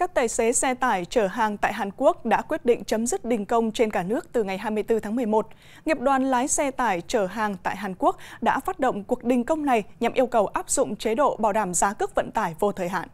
Các tài xế xe tải chở hàng tại Hàn Quốc đã quyết định chấm dứt đình công trên cả nước từ ngày 24 tháng 11. Nghiệp đoàn lái xe tải chở hàng tại Hàn Quốc đã phát động cuộc đình công này nhằm yêu cầu áp dụng chế độ bảo đảm giá cước vận tải vô thời hạn.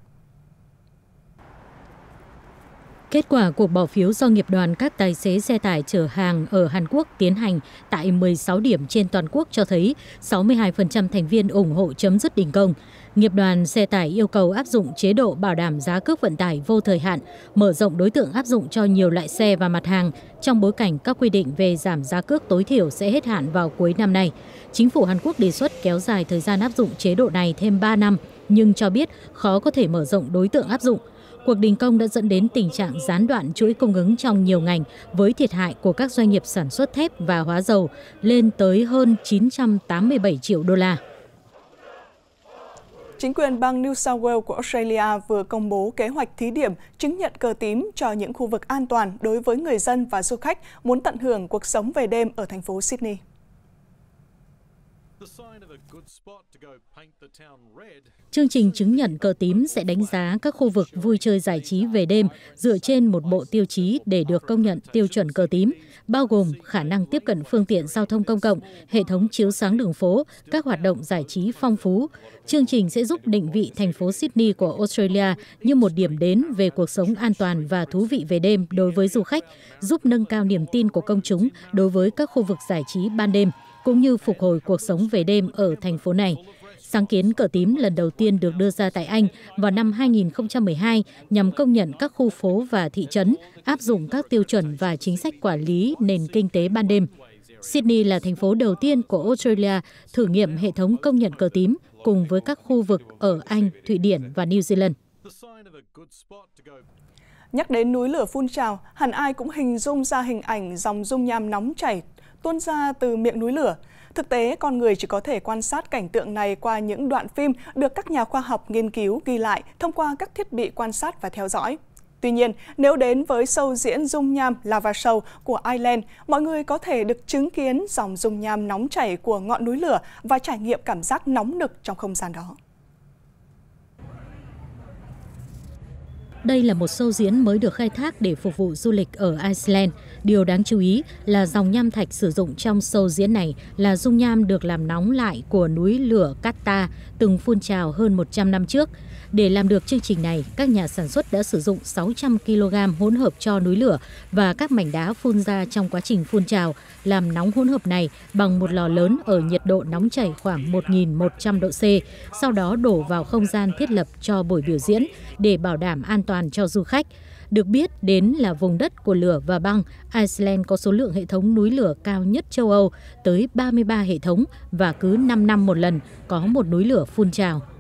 Kết quả cuộc bỏ phiếu do nghiệp đoàn các tài xế xe tải chở hàng ở Hàn Quốc tiến hành tại 16 điểm trên toàn quốc cho thấy 62% thành viên ủng hộ chấm dứt đình công. Nghiệp đoàn xe tải yêu cầu áp dụng chế độ bảo đảm giá cước vận tải vô thời hạn, mở rộng đối tượng áp dụng cho nhiều loại xe và mặt hàng trong bối cảnh các quy định về giảm giá cước tối thiểu sẽ hết hạn vào cuối năm nay. Chính phủ Hàn Quốc đề xuất kéo dài thời gian áp dụng chế độ này thêm 3 năm, nhưng cho biết khó có thể mở rộng đối tượng áp dụng cuộc đình công đã dẫn đến tình trạng gián đoạn chuỗi cung ứng trong nhiều ngành với thiệt hại của các doanh nghiệp sản xuất thép và hóa dầu lên tới hơn 987 triệu đô la. Chính quyền bang New South Wales của Australia vừa công bố kế hoạch thí điểm chứng nhận cờ tím cho những khu vực an toàn đối với người dân và du khách muốn tận hưởng cuộc sống về đêm ở thành phố Sydney. Chương trình chứng nhận cờ tím sẽ đánh giá các khu vực vui chơi giải trí về đêm dựa trên một bộ tiêu chí để được công nhận tiêu chuẩn cờ tím, bao gồm khả năng tiếp cận phương tiện giao thông công cộng, hệ thống chiếu sáng đường phố, các hoạt động giải trí phong phú. Chương trình sẽ giúp định vị thành phố Sydney của Australia như một điểm đến về cuộc sống an toàn và thú vị về đêm đối với du khách, giúp nâng cao niềm tin của công chúng đối với các khu vực giải trí ban đêm cũng như phục hồi cuộc sống về đêm ở thành phố này. Sáng kiến cờ tím lần đầu tiên được đưa ra tại Anh vào năm 2012 nhằm công nhận các khu phố và thị trấn áp dụng các tiêu chuẩn và chính sách quản lý nền kinh tế ban đêm. Sydney là thành phố đầu tiên của Australia thử nghiệm hệ thống công nhận cờ tím cùng với các khu vực ở Anh, Thụy Điển và New Zealand. Nhắc đến núi lửa phun trào, hẳn ai cũng hình dung ra hình ảnh dòng dung nham nóng chảy tuôn ra từ miệng núi lửa. Thực tế, con người chỉ có thể quan sát cảnh tượng này qua những đoạn phim được các nhà khoa học nghiên cứu ghi lại thông qua các thiết bị quan sát và theo dõi. Tuy nhiên, nếu đến với sâu diễn dung nham lava show của Ireland, mọi người có thể được chứng kiến dòng dung nham nóng chảy của ngọn núi lửa và trải nghiệm cảm giác nóng nực trong không gian đó. Đây là một sâu diễn mới được khai thác để phục vụ du lịch ở Iceland. Điều đáng chú ý là dòng nham thạch sử dụng trong sâu diễn này là dung nham được làm nóng lại của núi lửa Kata từng phun trào hơn 100 năm trước. Để làm được chương trình này, các nhà sản xuất đã sử dụng 600 kg hỗn hợp cho núi lửa và các mảnh đá phun ra trong quá trình phun trào, làm nóng hỗn hợp này bằng một lò lớn ở nhiệt độ nóng chảy khoảng 1.100 độ C, sau đó đổ vào không gian thiết lập cho buổi biểu diễn để bảo đảm an toàn toàn cho du khách. Được biết, đến là vùng đất của lửa và băng, Iceland có số lượng hệ thống núi lửa cao nhất châu Âu, tới 33 hệ thống và cứ 5 năm một lần có một núi lửa phun trào.